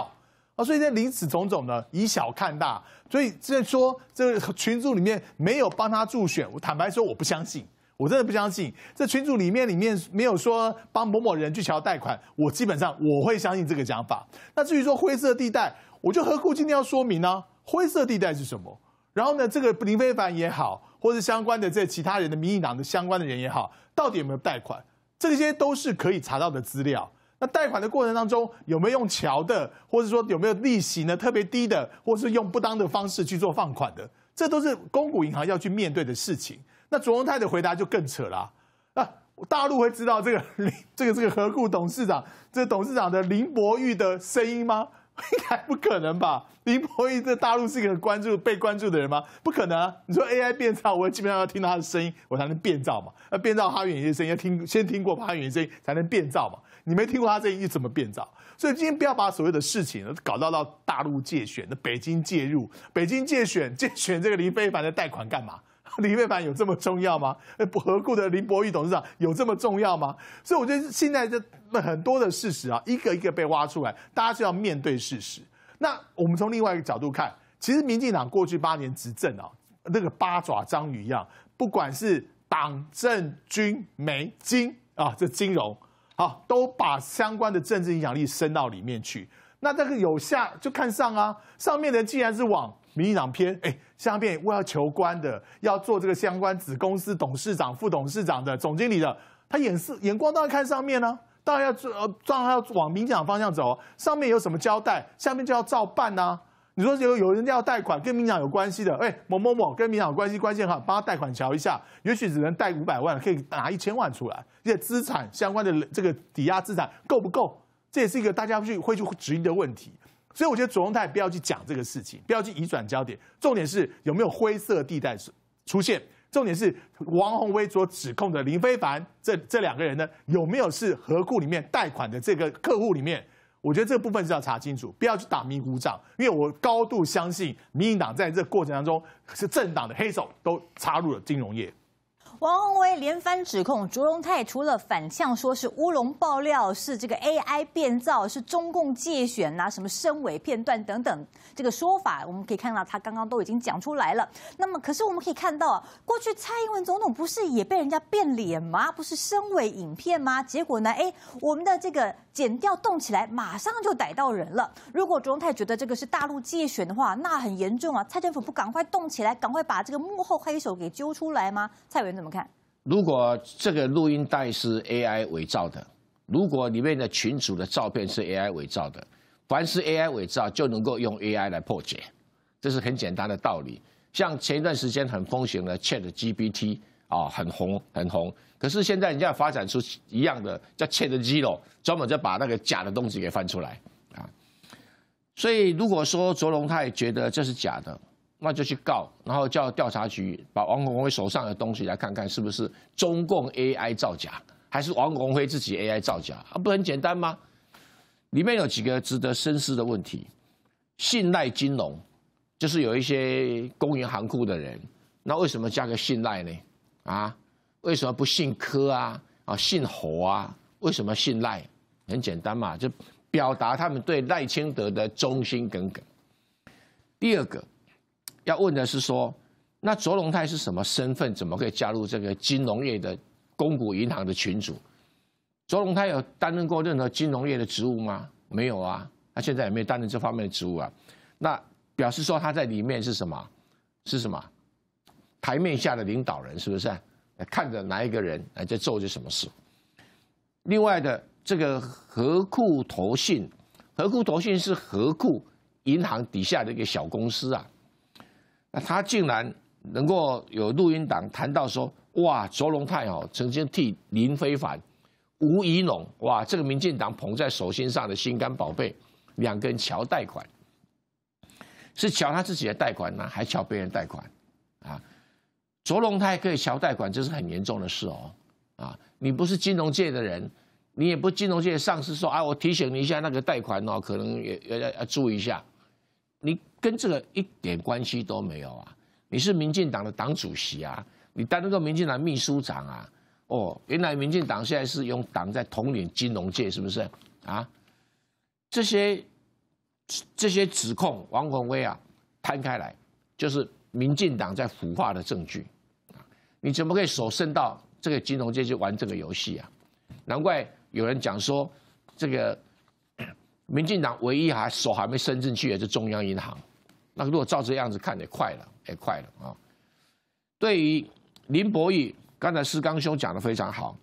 [SPEAKER 4] 啊。所以，在此种种呢，以小看大。所以，这说这群组里面没有帮他助选，我坦白说，我不相信，我真的不相信。这群组里面里面没有说帮某某人去桥贷款，我基本上我会相信这个讲法。那至于说灰色地带，我就何故今天要说明呢，灰色地带是什么？然后呢，这个林非凡也好，或者相关的这其他人的民进党的相关的人也好，到底有没有贷款？这些都是可以查到的资料。那贷款的过程当中，有没有用桥的，或者说有没有利息呢？特别低的，或是用不当的方式去做放款的，这都是公股银行要去面对的事情。那卓永泰的回答就更扯了。那大陆会知道这个林这个这个何故董事长，这董事长的林博玉的声音吗？应该不可能吧？林博宇在大陆是一个很关注、被关注的人吗？不可能。你说 AI 变造，我基本上要听到他的声音，我才能变造嘛。那变造他原先声音要听，先听过他原音声音才能变造嘛。你没听过他声音，你怎么变造？所以今天不要把所谓的事情搞到到大陆借选，那北京介入，北京借选借选这个林非凡的贷款干嘛？林非凡有这么重要吗？不合顾的林博宇董事长有这么重要吗？所以我觉得现在这。那很多的事实啊，一个一个被挖出来，大家就要面对事实。那我们从另外一个角度看，其实民进党过去八年执政啊，那个八爪章鱼一样，不管是党政军媒金啊，这金融好，都把相关的政治影响力伸到里面去。那这个有下就看上啊，上面的既然是往民进党偏，哎，下面我要求官的，要做这个相关子公司董事长、副董事长的总经理的，他眼色眼光当然看上面呢。当然要呃，当然要往民享方向走。上面有什么交代，下面就要照办呐。你说有有人要贷款，跟民享有关系的，哎，某某某跟民享关系关系好，帮他贷款瞧一下。也许只能贷五百万，可以拿一千万出来。这些资产相关的这个抵押资产够不够？这也是一个大家去会去质疑的问题。所以我觉得左宗泰不要去讲这个事情，不要去移转焦点。重点是有没有灰色地带出现。重点是王宏威所指控的林非凡这这两个人呢，有没有是合库里面贷款的这个客户里面？我觉得这个部分是要查清楚，不要去打迷糊仗。因为我高度相信，民进党在这过程当中是政党的黑手都插入了金融业。
[SPEAKER 1] 王宏威连番指控卓荣泰，除了反向说是乌龙爆料，是这个 A I 变造，是中共借选呐，什么身尾片段等等这个说法，我们可以看到他刚刚都已经讲出来了。那么，可是我们可以看到啊，过去蔡英文总统不是也被人家变脸吗？不是身为影片吗？结果呢？哎，我们的这个剪掉动起来，马上就逮到人了。如果卓荣泰觉得这个是大陆借选的话，那很严重啊！蔡政府不赶快动起来，赶快把这个幕后黑手给揪出来吗？蔡怎么？我们看，
[SPEAKER 3] 如果这个录音带是 AI 伪造的，如果里面的群主的照片是 AI 伪造的，凡是 AI 伪造就能够用 AI 来破解，这是很简单的道理。像前一段时间很风行的 Chat GPT 啊，很红很红，可是现在人家发展出一样的叫 Chat G e o 专门就把那个假的东西给翻出来啊。所以如果说卓龙泰觉得这是假的，那就去告，然后叫调查局把王宏辉手上的东西来看看，是不是中共 AI 造假，还是王宏辉自己 AI 造假？啊，不很简单吗？里面有几个值得深思的问题。信赖金融，就是有一些公营行库的人，那为什么加个信赖呢？啊，为什么不姓柯啊？啊，姓侯啊？为什么信赖？很简单嘛，就表达他们对赖清德的忠心耿耿。第二个。要问的是说，那卓龙泰是什么身份？怎么可以加入这个金融业的公股银行的群组？卓龙泰有担任过任何金融业的职务吗？没有啊，他现在也没有担任这方面的职务啊？那表示说他在里面是什么？是什么？台面下的领导人是不是？看着哪一个人在做些什么事？另外的这个和库投信，和库投信是和库银行底下的一个小公司啊。他竟然能够有录音档谈到说，哇，卓龙泰哦，曾经替林非凡、吴怡农哇，这个民进党捧在手心上的心肝宝贝，两个人桥贷款，是桥他自己的贷款呢，还桥别人贷款啊？卓龙泰可以桥贷款，这是很严重的事哦啊！你不是金融界的人，你也不金融界上司说啊，我提醒你一下，那个贷款哦，可能也要要注意一下。你跟这个一点关系都没有啊！你是民进党的党主席啊，你担任个民进党秘书长啊？哦，原来民进党现在是用党在统领金融界，是不是啊？这些这些指控，王宏威啊，摊开来就是民进党在腐化的证据啊！你怎么可以手伸到这个金融界去玩这个游戏啊？难怪有人讲说这个。民进党唯一还手还没伸进去也是中央银行，那如果照这样子看也快了，也快了啊！对于林博宇，刚才施刚兄讲的非常好，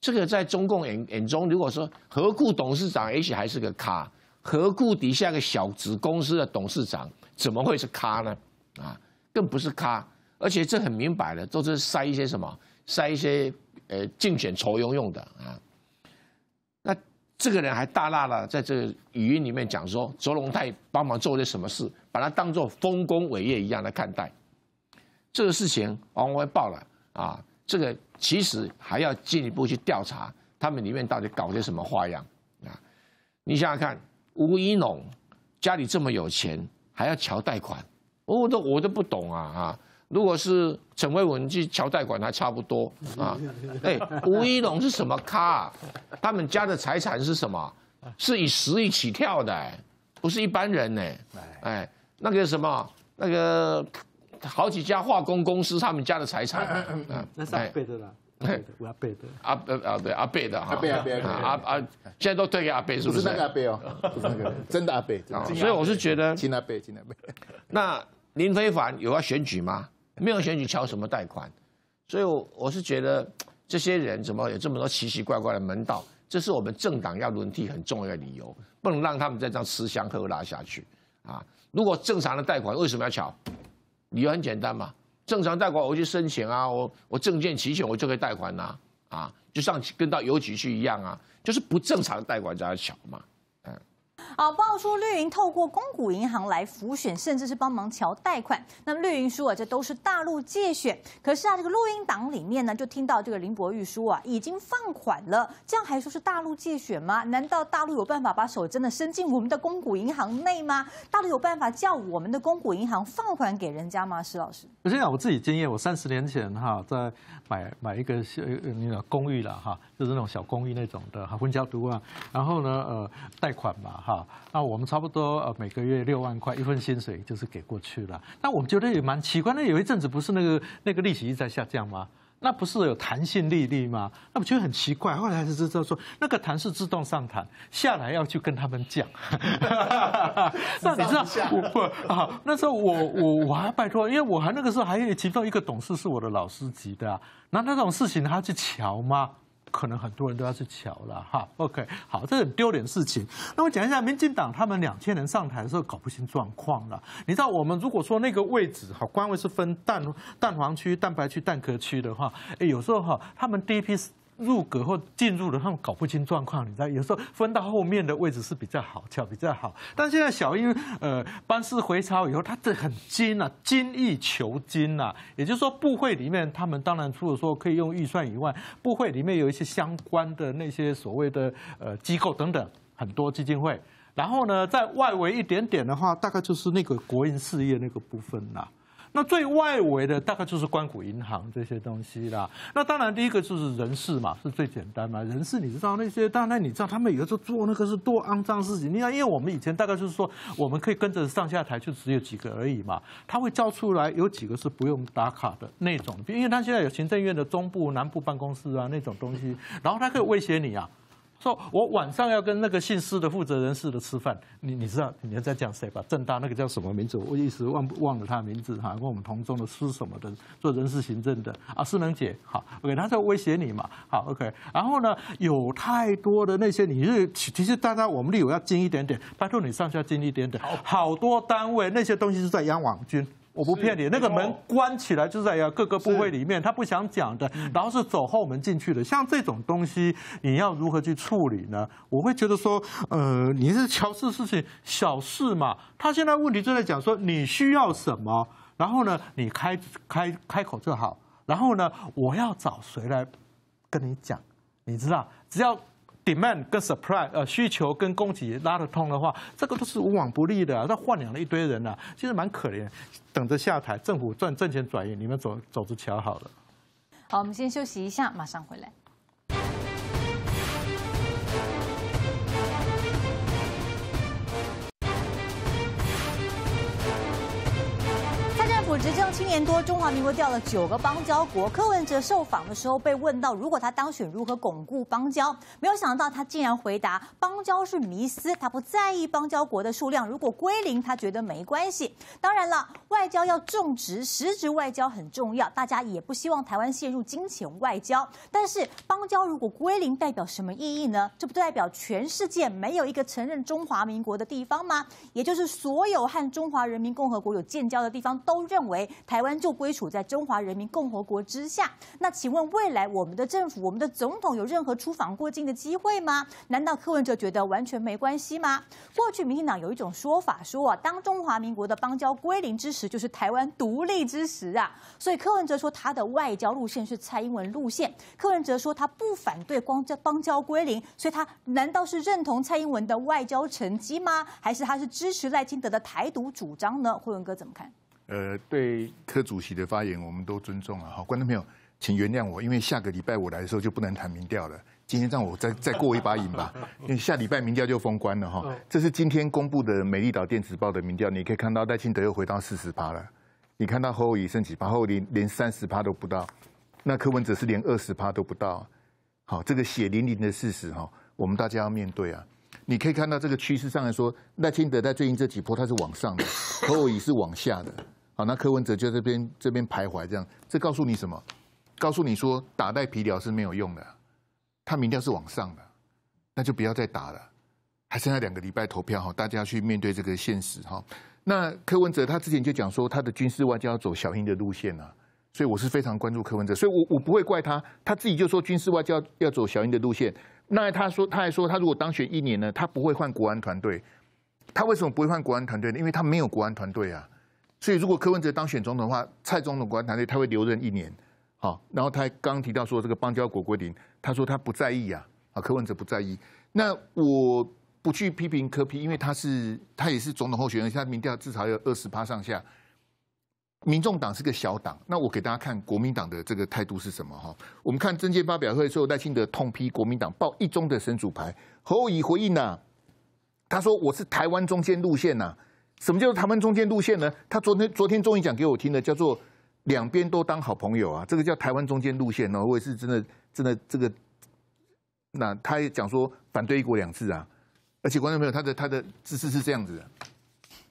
[SPEAKER 3] 这个在中共眼眼中，如果说何故董事长 H 还是个咖，何故底下个小子公司的董事长怎么会是咖呢？啊，更不是咖，而且这很明摆的，都是塞一些什么，塞一些呃竞选筹用用的啊。这个人还大大的在这语音里面讲说，卓龙泰帮忙做了什么事，把他当做丰功伟业一样的看待。这个事情往外爆了啊！这个其实还要进一步去调查，他们里面到底搞些什么花样啊？你想想看，吴一农家里这么有钱，还要桥贷款，我都我都不懂啊啊！如果是陈慧文去乔代管还差不多啊，哎，吴一龙是什么咖？他们家的财产是什么？是以十亿起跳的，不是一般人呢。哎，那个什么，那个好几家化工公司，他们家的财产，那是阿贝的啦，阿贝的，阿贝啊对阿贝的哈，阿贝阿贝阿阿，现在都退给阿贝是不是？不是那个阿贝哦，不是那个真的阿贝。所以我是觉得，金阿贝金阿贝。那林非凡有要选举吗？没有选举敲什么贷款，所以，我我是觉得这些人怎么有这么多奇奇怪怪的门道？这是我们政党要轮替很重要的理由，不能让他们在这样吃香喝辣下去啊！如果正常的贷款为什么要敲？理由很简单嘛，正常贷款我去申请啊，我我证件齐全，我就可以贷款呐啊，就像跟到邮局去一样啊，就是不正常的贷款才敲嘛。
[SPEAKER 1] 好，爆出绿云透过公股银行来浮选，甚至是帮忙桥贷款。那绿云说啊，这都是大陆借选。可是啊，这个录音档里面呢，就听到这个林博玉说啊，已经放款了，这样还说是大陆借选吗？难道大陆有办法把手真的伸进我们的公股银行内吗？大陆有办法叫我们的公股银行放款给人家吗？石老师，
[SPEAKER 6] 我先讲我自己经验，我三十年前哈，在买买一个小那个公寓了哈，就是那种小公寓那种的哈，婚家独啊，然后呢呃，贷款嘛哈。那我们差不多呃每个月六万块一份薪水就是给过去了。那我们觉得也蛮奇怪，那有一阵子不是那个那个利息一直在下降吗？那不是有弹性利率吗？那我觉得很奇怪。后来才知道说那个弹是自动上弹下来要去跟他们讲。那你知道不啊？那时候我我我还拜托，因为我还那个时候还有其中一个董事是我的老师级的，那那种事情他去瞧吗？可能很多人都要去瞧了哈。OK，好，这是丢脸的事情。那我讲一下，民进党他们两千人上台的时候搞不清状况了。你知道，我们如果说那个位置哈，官位是分蛋蛋黄区、蛋白区、蛋壳区的话，哎，有时候哈，他们第一批。入阁或进入的，他们搞不清状况，你知道？有时候分到后面的位置是比较好，叫比较好。但现在小英呃，班师回朝以后，他这很精啊，精益求精啊。也就是说，部会里面他们当然除了说可以用预算以外，部会里面有一些相关的那些所谓的呃机构等等，很多基金会。然后呢，在外围一点点的话，大概就是那个国营事业那个部分啦。那最外围的大概就是关谷银行这些东西啦。那当然第一个就是人事嘛，是最简单嘛。人事你知道那些，当然你知道他们有时候做那个是多肮脏事情。你看，因为我们以前大概就是说，我们可以跟着上下台，就只有几个而已嘛。他会叫出来有几个是不用打卡的那种，因为他现在有行政院的中部、南部办公室啊那种东西，然后他可以威胁你啊。说，我晚上要跟那个姓施的负责人似的吃饭，你你知道你在讲谁吧？正大那个叫什么名字？我一时忘忘了他名字哈。跟我们同中的施什么的，做人事行政的啊，施能姐好。OK，他在威胁你嘛？好，OK。然后呢，有太多的那些，你是其实大家我们内部要精一点点，拜托你上下精一点点。好，好多单位那些东西是在央网军。我不骗你，那个门关起来就在呀各个部位里面，他不想讲的，然后是走后门进去的。像这种东西，你要如何去处理呢？我会觉得说，呃，你是小事事情，小事嘛。他现在问题就在讲说，你需要什么，然后呢，你开开开口就好，然后呢，我要找谁来跟你讲，你知道，只要。demand 跟 supply，呃需求跟供给拉得通的话，这个都是无往不利的。那豢养了一堆人呐，其实蛮可怜，等着下台，政府赚挣钱转移，你们走走着瞧好了。
[SPEAKER 1] 好，我们先休息一下，马上回来。执政七年多，中华民国掉了九个邦交国。柯文哲受访的时候被问到，如果他当选如何巩固邦交，没有想到他竟然回答邦交是迷思，他不在意邦交国的数量，如果归零他觉得没关系。当然了，外交要种植，实质外交很重要，大家也不希望台湾陷入金钱外交。但是邦交如果归零代表什么意义呢？这不代表全世界没有一个承认中华民国的地方吗？也就是所有和中华人民共和国有建交的地方都认为。为台湾就归属在中华人民共和国之下。那请问未来我们的政府、我们的总统有任何出访过境的机会吗？难道柯文哲觉得完全没关系吗？过去民进党有一种说法，说啊，当中华民国的邦交归零之时，就是台湾独立之时啊。所以柯文哲说他的外交路线是蔡英文路线。柯文哲说他不反对光交邦交归零，所以他难道是认同蔡英文的外交成绩吗？还是他是支持赖清德的台独主张呢？霍文哥怎么看？
[SPEAKER 5] 呃，对柯主席的发言，我们都尊重了哈。观众朋友，请原谅我，因为下个礼拜我来的时候就不能谈民调了。今天让我再 再过一把瘾吧，因为下礼拜民调就封关了哈。这是今天公布的美丽岛电子报的民调，你可以看到戴清德又回到四十趴了，你看到侯友宜升几趴，后连连三十趴都不到，那柯文哲是连二十趴都不到。好，这个血淋淋的事实哈，我们大家要面对啊。你可以看到这个趋势上来说，赖清德在最近这几波他是往上的，柯文哲是往下的。好，那柯文哲就这边这边徘徊这样，这告诉你什么？告诉你说打带皮疗是没有用的，他民调是往上的，那就不要再打了。还剩下两个礼拜投票哈，大家去面对这个现实哈。那柯文哲他之前就讲说，他的军事外交要走小英的路线啊，所以我是非常关注柯文哲，所以我我不会怪他，他自己就说军事外交要走小英的路线。那他说，他还说，他如果当选一年呢，他不会换国安团队。他为什么不会换国安团队呢？因为他没有国安团队啊。所以如果柯文哲当选总统的话，蔡总统国安团队他会留任一年。好，然后他刚提到说这个邦交国国林，他说他不在意啊。啊，柯文哲不在意。那我不去批评柯批，因为他是他也是总统候选人，他民调至少有二十八上下。民众党是个小党，那我给大家看国民党的这个态度是什么哈？我们看政界发表会，所有赖清德痛批国民党报一中的神主牌，侯友回应呢，他说我是台湾中间路线呐，什么叫做台湾中间路线呢？他昨天昨天终于讲给我听的，叫做两边都当好朋友啊，这个叫台湾中间路线呢。我也是真的真的这个，那他也讲说反对一国两制啊，而且观众朋友，他的他的姿势是这样子的，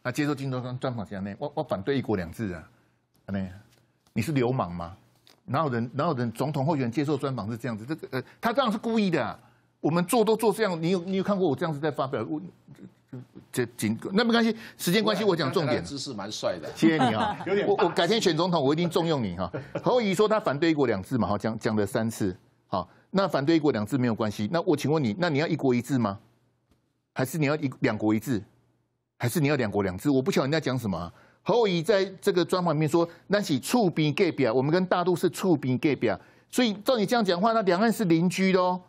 [SPEAKER 5] 那接受镜头上专访讲呢，我我反对一国两制啊。呢？你是流氓吗？哪有人哪有人总统候选人接受专访是这样子？这个呃，他这样是故意的。我们做都做这样，你有你有看过我这样子在发表？我这仅那没关系，时间关系，我讲重点。姿
[SPEAKER 3] 势蛮帅的，谢谢你啊。有点我我改天
[SPEAKER 5] 选总统，我一定重用你哈。侯友说他反对一国两制嘛，哈，讲讲了三次。好，那反对一国两制没有关系。那我请问你，那你要一国一制吗？还是你要一两国一制？还是你要两国两制？我不晓得你在讲什么。何伟在这个专访里面说：“那是促宾给表，我们跟大陆是促宾给表，所以照你这样讲话，那两岸是邻居喽，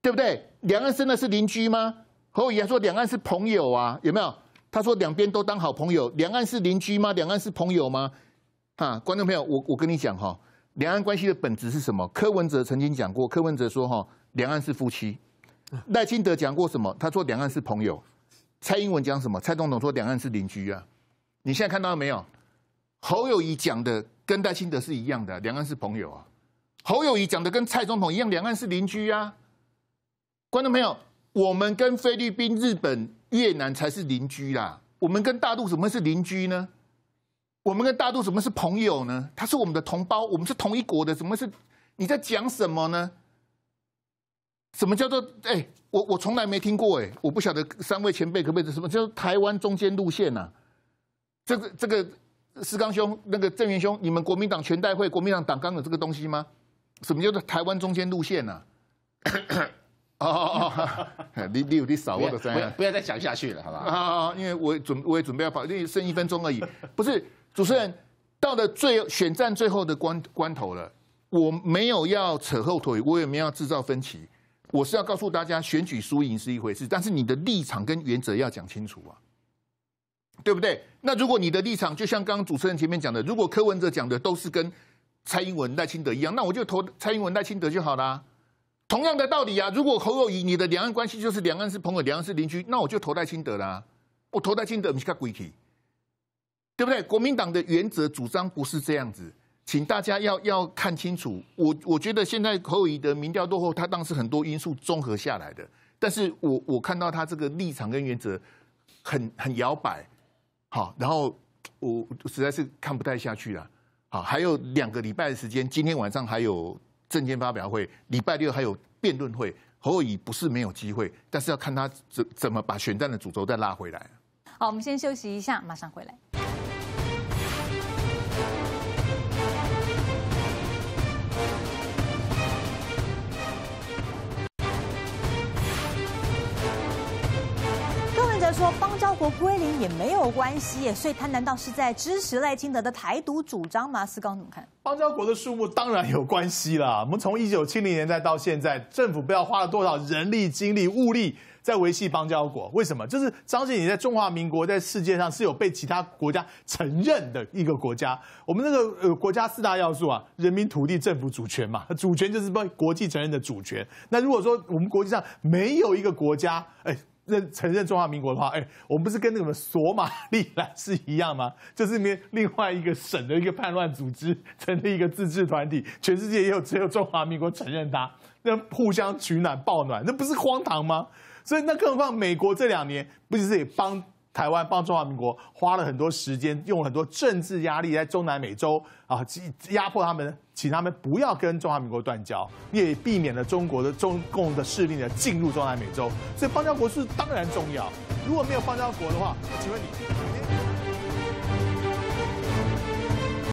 [SPEAKER 5] 对不对？两岸真的是邻居吗？”何伟仪还说：“两岸是朋友啊，有没有？”他说：“两边都当好朋友，两岸是邻居吗？两岸是朋友吗？”哈，观众朋友，我我跟你讲哈，两岸关系的本质是什么？柯文哲曾经讲过，柯文哲说：“哈，两岸是夫妻。”赖清德讲过什么？他说：“两岸是朋友。”蔡英文讲什么？蔡总统说：“两岸是邻居啊。”你现在看到了没有？侯友谊讲的跟戴兴德是一样的，两岸是朋友啊。侯友谊讲的跟蔡总统一样，两岸是邻居啊。观众朋友，我们跟菲律宾、日本、越南才是邻居啦。我们跟大陆怎么是邻居呢？我们跟大陆怎么是朋友呢？他是我们的同胞，我们是同一国的，怎么是？你在讲什么呢？什么叫做？哎，我我从来没听过哎，我不晓得三位前辈可不可以什么叫台湾中间路线啊？这个这个，石刚兄，那个郑元兄，你们国民党全代会，国民党党纲有这个东西吗？什么叫做台湾中间路线呢？哦哦，你你你少我的声音，不要再讲下去了，好吧？啊，因为我准我也准备要跑，剩一分钟而已。不是主持人，到了最选战最后的关关头了，我没有要扯后腿，我也没要制造分歧，我是要告诉大家，选举输赢是一回事，但是你的立场跟原则要讲清楚啊。对不对？那如果你的立场就像刚刚主持人前面讲的，如果柯文哲讲的都是跟蔡英文、赖清德一样，那我就投蔡英文、赖清德就好啦。同样的道理啊，如果侯友谊你的两岸关系就是两岸是朋友，两岸是邻居，那我就投戴清德啦。我投戴清德，你是看鬼体，对不对？国民党的原则主张不是这样子，请大家要要看清楚。我我觉得现在侯友谊的民调落后，他当时很多因素综合下来的，但是我我看到他这个立场跟原则很很摇摆。好，然后我实在是看不太下去了。好，还有两个礼拜的时间，今天晚上还有证件发表会，礼拜六还有辩论会。侯友不是没有机会，但是要看他怎怎么把选战的主轴再拉回来。
[SPEAKER 1] 好，我们先休息一下，马上回来。说邦交国归零也没有关系，所以他难道是在支持赖清德的台独主张吗？思刚怎么看？
[SPEAKER 4] 邦交国的数目当然有关系了。我们从一九七零年代到现在，政府不知道花了多少人力、精力、物力在维系邦交国。为什么？就是张敬礼在中华民国在世界上是有被其他国家承认的一个国家。我们那个呃国家四大要素啊，人民、土地、政府、主权嘛。主权就是被国际承认的主权。那如果说我们国际上没有一个国家，哎。认承认中华民国的话，哎，我们不是跟那个索马利兰是一样吗？这 是面另外一个省的一个叛乱组织成立一个自治团体，全世界也有只有中华民国承认它，那互相取暖抱暖，那不是荒唐吗？所以那更何况美国这两年不是也帮？台湾帮中华民国花了很多时间，用很多政治压力在中南美洲啊，压迫他们，请他们不要跟中华民国断交，也避免了中国的中共的势力呢进入中南美洲。所以邦交国是当然重要，如
[SPEAKER 5] 果没有邦交国的话，请问你？